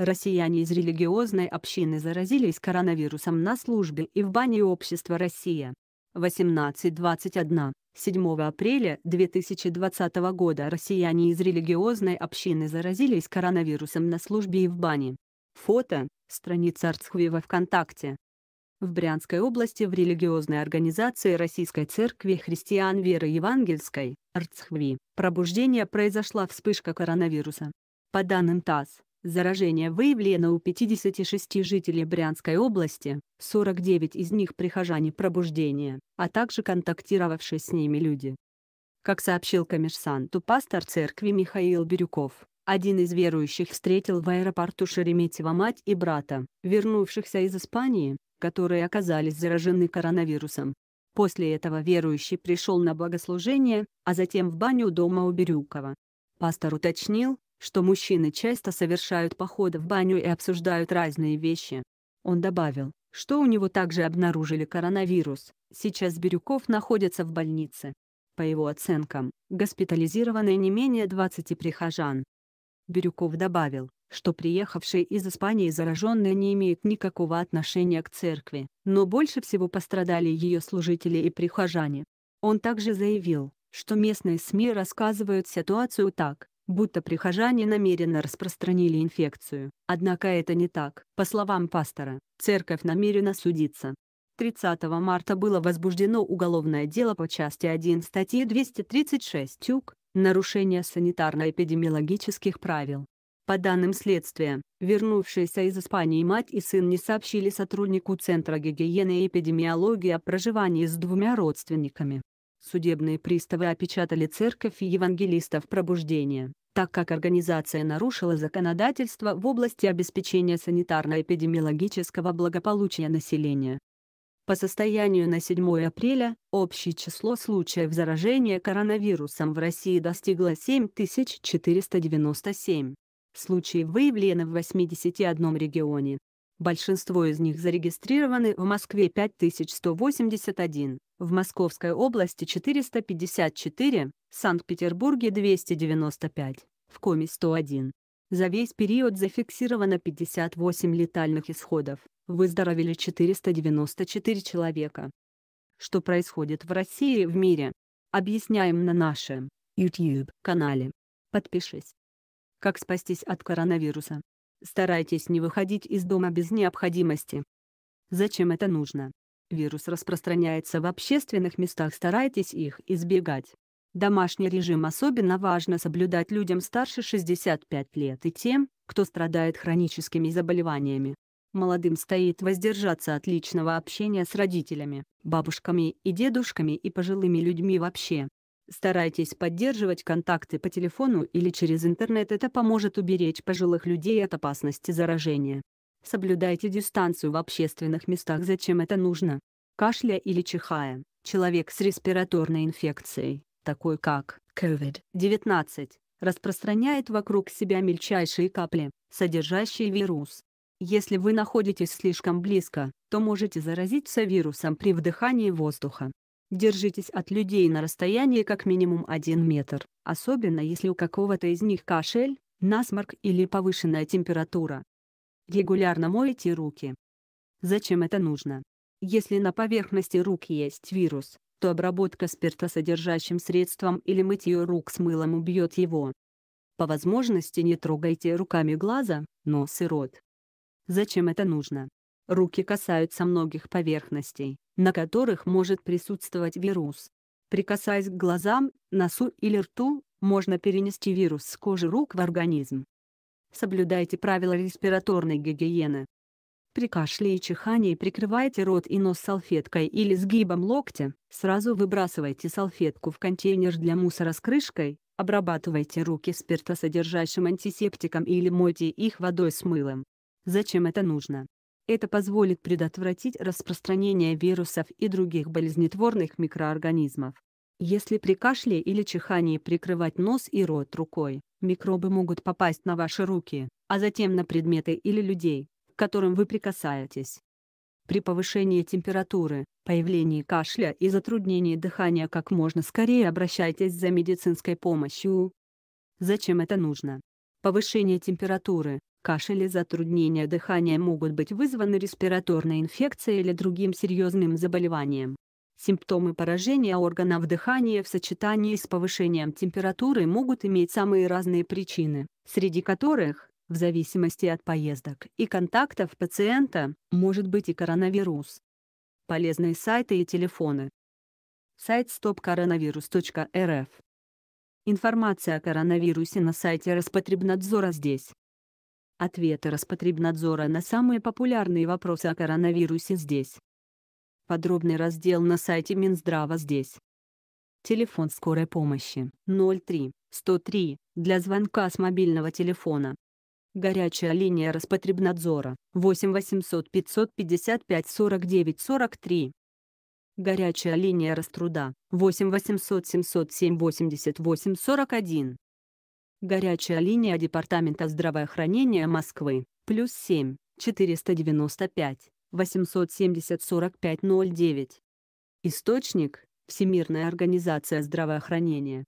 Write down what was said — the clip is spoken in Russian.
Россияне из религиозной общины заразились коронавирусом на службе и в бане общества «Россия». 18.21. 7 апреля 2020 года россияне из религиозной общины заразились коронавирусом на службе и в бане. Фото. Страница Арцхуева ВКонтакте. В Брянской области в религиозной организации Российской Церкви Христиан Веры Евангельской, Арцхви, пробуждение произошла вспышка коронавируса. По данным ТАСС, Заражение выявлено у 56 жителей Брянской области, 49 из них прихожане пробуждения, а также контактировавшие с ними люди. Как сообщил коммерсанту пастор церкви Михаил Бирюков, один из верующих встретил в аэропорту Шереметьево мать и брата, вернувшихся из Испании, которые оказались заражены коронавирусом. После этого верующий пришел на богослужение, а затем в баню дома у Бирюкова. Пастор уточнил, что мужчины часто совершают походы в баню и обсуждают разные вещи. Он добавил, что у него также обнаружили коронавирус. Сейчас Бирюков находится в больнице. По его оценкам, госпитализированы не менее 20 прихожан. Бирюков добавил, что приехавшие из Испании зараженные не имеют никакого отношения к церкви, но больше всего пострадали ее служители и прихожане. Он также заявил, что местные СМИ рассказывают ситуацию так, будто прихожане намеренно распространили инфекцию. Однако это не так. По словам пастора, церковь намерена судиться. 30 марта было возбуждено уголовное дело по части 1 статьи 236 УК «Нарушение санитарно-эпидемиологических правил». По данным следствия, вернувшиеся из Испании мать и сын не сообщили сотруднику Центра гигиены и эпидемиологии о проживании с двумя родственниками. Судебные приставы опечатали церковь и евангелистов пробуждения, так как организация нарушила законодательство в области обеспечения санитарно-эпидемиологического благополучия населения. По состоянию на 7 апреля, общее число случаев заражения коронавирусом в России достигло 7497. Случаи выявлены в 81 регионе. Большинство из них зарегистрированы в Москве 5181, в Московской области 454, в Санкт-Петербурге 295, в Коми 101. За весь период зафиксировано 58 летальных исходов, выздоровели 494 человека. Что происходит в России и в мире? Объясняем на нашем YouTube-канале. Подпишись. Как спастись от коронавируса? Старайтесь не выходить из дома без необходимости. Зачем это нужно? Вирус распространяется в общественных местах, старайтесь их избегать. Домашний режим особенно важно соблюдать людям старше 65 лет и тем, кто страдает хроническими заболеваниями. Молодым стоит воздержаться от личного общения с родителями, бабушками и дедушками и пожилыми людьми вообще. Старайтесь поддерживать контакты по телефону или через интернет, это поможет уберечь пожилых людей от опасности заражения. Соблюдайте дистанцию в общественных местах. Зачем это нужно? Кашля или чихая, человек с респираторной инфекцией, такой как COVID-19, распространяет вокруг себя мельчайшие капли, содержащие вирус. Если вы находитесь слишком близко, то можете заразиться вирусом при вдыхании воздуха. Держитесь от людей на расстоянии как минимум 1 метр, особенно если у какого-то из них кашель, насморк или повышенная температура. Регулярно мойте руки. Зачем это нужно? Если на поверхности рук есть вирус, то обработка спиртосодержащим средством или мытье рук с мылом убьет его. По возможности не трогайте руками глаза, нос и рот. Зачем это нужно? Руки касаются многих поверхностей, на которых может присутствовать вирус. Прикасаясь к глазам, носу или рту, можно перенести вирус с кожи рук в организм. Соблюдайте правила респираторной гигиены. При кашле и чихании прикрывайте рот и нос салфеткой или сгибом локтя, сразу выбрасывайте салфетку в контейнер для мусора с крышкой, обрабатывайте руки спиртосодержащим антисептиком или мойте их водой с мылом. Зачем это нужно? Это позволит предотвратить распространение вирусов и других болезнетворных микроорганизмов. Если при кашле или чихании прикрывать нос и рот рукой, Микробы могут попасть на ваши руки, а затем на предметы или людей, к которым вы прикасаетесь. При повышении температуры, появлении кашля и затруднении дыхания как можно скорее обращайтесь за медицинской помощью. Зачем это нужно? Повышение температуры, кашель и затруднение дыхания могут быть вызваны респираторной инфекцией или другим серьезным заболеванием. Симптомы поражения органов дыхания в сочетании с повышением температуры могут иметь самые разные причины, среди которых, в зависимости от поездок и контактов пациента, может быть и коронавирус. Полезные сайты и телефоны. Сайт stopcoronavirus.rf Информация о коронавирусе на сайте Роспотребнадзора здесь. Ответы Роспотребнадзора на самые популярные вопросы о коронавирусе здесь. Подробный раздел на сайте Минздрава здесь. Телефон скорой помощи 03-103 для звонка с мобильного телефона. Горячая линия Роспотребнадзора 8 800 555 49 43. Горячая линия Раструда 8 800 707 88 41. Горячая линия Департамента здравоохранения Москвы плюс 7 495 870-45-09. Источник – Всемирная организация здравоохранения.